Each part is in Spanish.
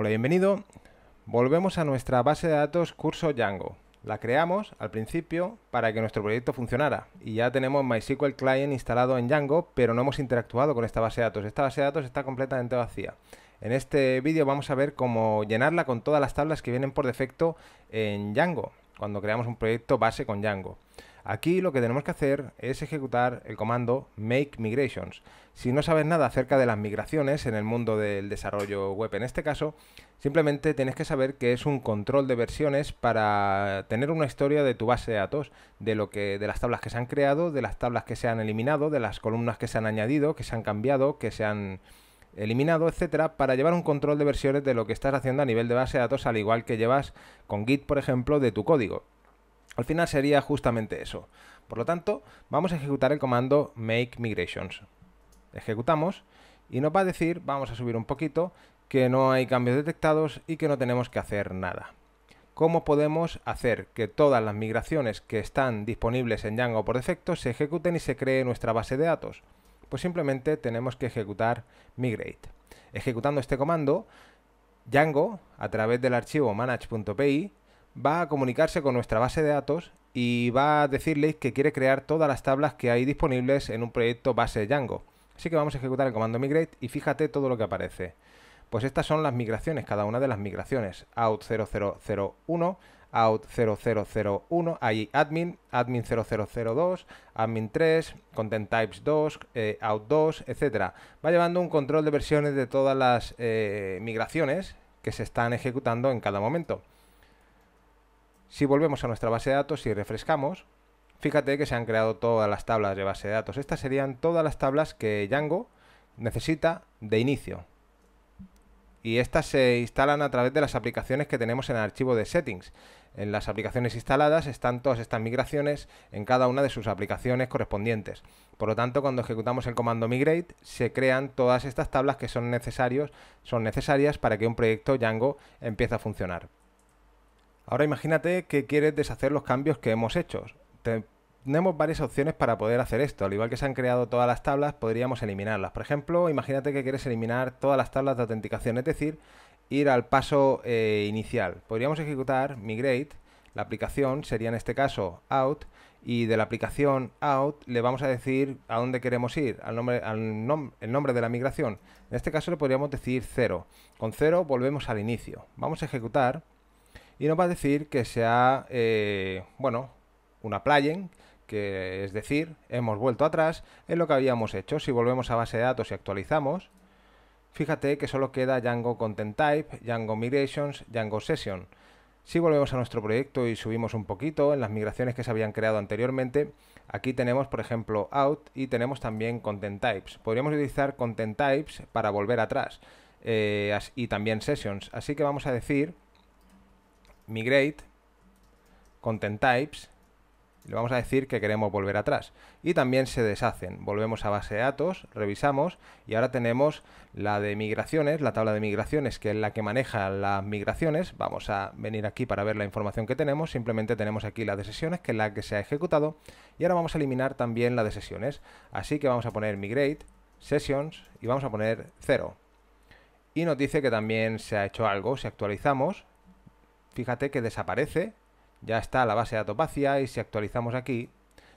Hola, bienvenido. Volvemos a nuestra base de datos curso Django. La creamos al principio para que nuestro proyecto funcionara y ya tenemos MySQL Client instalado en Django, pero no hemos interactuado con esta base de datos. Esta base de datos está completamente vacía. En este vídeo vamos a ver cómo llenarla con todas las tablas que vienen por defecto en Django, cuando creamos un proyecto base con Django. Aquí lo que tenemos que hacer es ejecutar el comando make migrations. Si no sabes nada acerca de las migraciones en el mundo del desarrollo web en este caso, simplemente tienes que saber que es un control de versiones para tener una historia de tu base de datos, de lo que de las tablas que se han creado, de las tablas que se han eliminado, de las columnas que se han añadido, que se han cambiado, que se han eliminado, etcétera, para llevar un control de versiones de lo que estás haciendo a nivel de base de datos, al igual que llevas con Git, por ejemplo, de tu código. Al final sería justamente eso. Por lo tanto, vamos a ejecutar el comando make migrations. Ejecutamos y nos va a decir, vamos a subir un poquito, que no hay cambios detectados y que no tenemos que hacer nada. ¿Cómo podemos hacer que todas las migraciones que están disponibles en Django por defecto se ejecuten y se cree nuestra base de datos? Pues simplemente tenemos que ejecutar migrate. Ejecutando este comando, Django, a través del archivo manage.py, va a comunicarse con nuestra base de datos y va a decirle que quiere crear todas las tablas que hay disponibles en un proyecto base Django. Así que vamos a ejecutar el comando migrate y fíjate todo lo que aparece. Pues estas son las migraciones, cada una de las migraciones. out 0001, out 0001, hay admin, admin 0002, admin 3, content types 2, eh, out 2, etc. Va llevando un control de versiones de todas las eh, migraciones que se están ejecutando en cada momento. Si volvemos a nuestra base de datos y refrescamos, fíjate que se han creado todas las tablas de base de datos. Estas serían todas las tablas que Django necesita de inicio. Y estas se instalan a través de las aplicaciones que tenemos en el archivo de settings. En las aplicaciones instaladas están todas estas migraciones en cada una de sus aplicaciones correspondientes. Por lo tanto, cuando ejecutamos el comando migrate, se crean todas estas tablas que son, necesarios, son necesarias para que un proyecto Django empiece a funcionar. Ahora imagínate que quieres deshacer los cambios que hemos hecho. Tenemos varias opciones para poder hacer esto. Al igual que se han creado todas las tablas, podríamos eliminarlas. Por ejemplo, imagínate que quieres eliminar todas las tablas de autenticación, es decir, ir al paso eh, inicial. Podríamos ejecutar migrate, la aplicación sería en este caso out, y de la aplicación out le vamos a decir a dónde queremos ir, al nombre, el nombre de la migración. En este caso le podríamos decir 0. Con 0 volvemos al inicio. Vamos a ejecutar y nos va a decir que sea, eh, bueno, una plugin, que es decir, hemos vuelto atrás en lo que habíamos hecho. Si volvemos a base de datos y actualizamos, fíjate que solo queda Django Content Type, Django Migrations, Django Session. Si volvemos a nuestro proyecto y subimos un poquito en las migraciones que se habían creado anteriormente, aquí tenemos por ejemplo out y tenemos también content types. Podríamos utilizar content types para volver atrás eh, y también sessions. Así que vamos a decir migrate content types le vamos a decir que queremos volver atrás. Y también se deshacen. Volvemos a base de datos, revisamos y ahora tenemos la de migraciones, la tabla de migraciones que es la que maneja las migraciones. Vamos a venir aquí para ver la información que tenemos. Simplemente tenemos aquí la de sesiones que es la que se ha ejecutado y ahora vamos a eliminar también la de sesiones. Así que vamos a poner migrate, sessions y vamos a poner 0. Y nos dice que también se ha hecho algo. Si actualizamos, fíjate que desaparece, ya está la base de datos y si actualizamos aquí,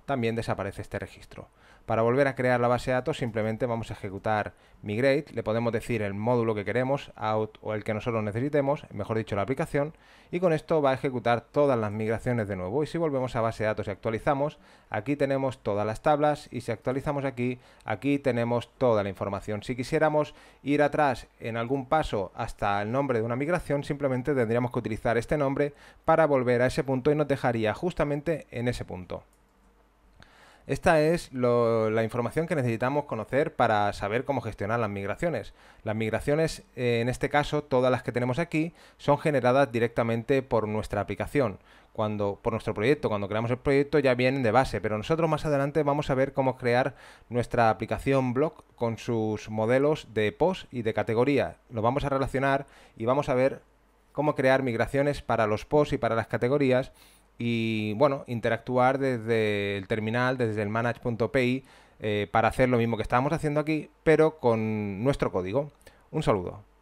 también desaparece este registro. Para volver a crear la base de datos simplemente vamos a ejecutar migrate, le podemos decir el módulo que queremos, out o el que nosotros necesitemos, mejor dicho la aplicación, y con esto va a ejecutar todas las migraciones de nuevo. Y si volvemos a base de datos y actualizamos, aquí tenemos todas las tablas y si actualizamos aquí, aquí tenemos toda la información. Si quisiéramos ir atrás en algún paso hasta el nombre de una migración, simplemente tendríamos que utilizar este nombre para volver a ese punto y nos dejaría justamente en ese punto. Esta es la información que necesitamos conocer para saber cómo gestionar las migraciones. Las migraciones, eh, en este caso, todas las que tenemos aquí, son generadas directamente por nuestra aplicación. Cuando, por nuestro proyecto, cuando creamos el proyecto ya vienen de base, pero nosotros más adelante vamos a ver cómo crear nuestra aplicación blog con sus modelos de post y de categoría. Lo vamos a relacionar y vamos a ver cómo crear migraciones para los posts y para las categorías y bueno, interactuar desde el terminal, desde el manage.py eh, para hacer lo mismo que estábamos haciendo aquí, pero con nuestro código. Un saludo.